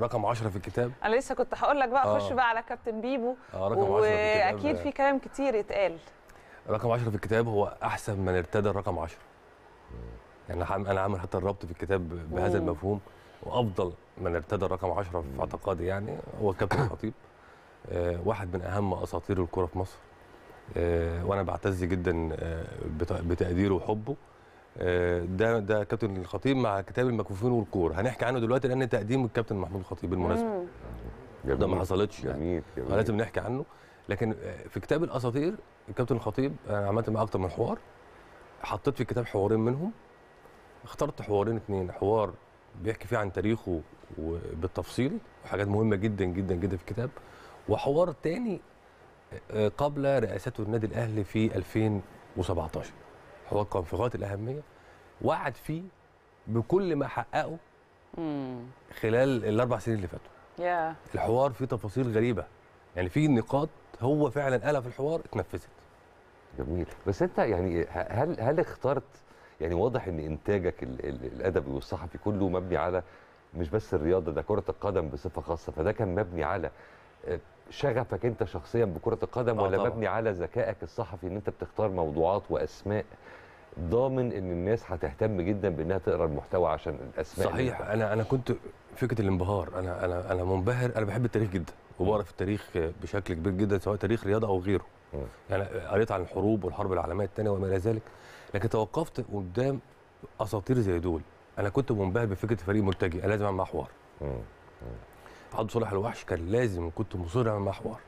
رقم 10 في الكتاب انا لسه كنت هقول لك بقى خش آه. بقى على كابتن بيبو آه رقم 10 في الكتاب واكيد في كلام كتير اتقال رقم 10 في الكتاب هو احسن من ارتدى الرقم 10 يعني انا عامل حتى الربط في الكتاب بهذا المفهوم وافضل من ارتدى الرقم 10 في اعتقادي يعني هو كابتن الخطيب آه واحد من اهم اساطير الكره في مصر آه وانا بعتز جدا آه بتقديره وحبه آه، ده ده كابتن الخطيب مع كتاب المكفوفين والكور هنحكي عنه دلوقتي لان تقديم الكابتن محمود الخطيب بالمناسبه جميل. ده ما حصلتش يعني جميل. جميل. لازم نحكي عنه لكن آه، في كتاب الاساطير الكابتن الخطيب انا آه، عملت معاه اكتر من حوار حطيت في الكتاب حوارين منهم اخترت حوارين اثنين حوار بيحكي فيه عن تاريخه بالتفصيل وحاجات مهمه جدا جدا جدا في الكتاب وحوار تاني قبل رئاسته النادي الاهلي في 2017 هو كان في غايه الاهميه وعد فيه بكل ما حققه خلال الاربع سنين اللي فاتوا yeah. الحوار فيه تفاصيل غريبه يعني في نقاط هو فعلا قالها في الحوار اتنفذت جميل بس انت يعني هل هل اخترت يعني واضح ان انتاجك الادبي والصحفي كله مبني على مش بس الرياضه ده كره القدم بصفه خاصه فده كان مبني على آه، شغفك انت شخصيا بكره القدم آه، ولا طبعا. مبني على ذكائك الصحفي ان انت بتختار موضوعات واسماء ضامن ان الناس هتهتم جدا بانها تقرا المحتوى عشان الاسماء صحيح انا انا كنت فكره الانبهار انا انا انا منبهر انا بحب التاريخ جدا وبقرا في التاريخ بشكل كبير جدا سواء تاريخ رياضه او غيره م. يعني قريت عن الحروب والحرب العالميه الثانيه وما الى ذلك لكن توقفت قدام اساطير زي دول انا كنت منبهر بفكره فريق ملتجئ لازم اعمل محور عبد صالح الوحش كان لازم كنت مصر معاه محور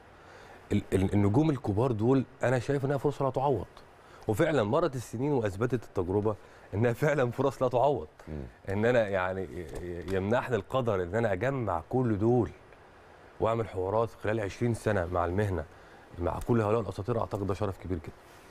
النجوم الكبار دول انا شايف انها فرصه لا تعوض وفعلا مرت السنين واثبتت التجربه انها فعلا فرص لا تعوض ان انا يعني يمنحني القدر ان انا اجمع كل دول واعمل حوارات خلال 20 سنه مع المهنه مع كل هؤلاء الاساطير اعتقد ده شرف كبير جدا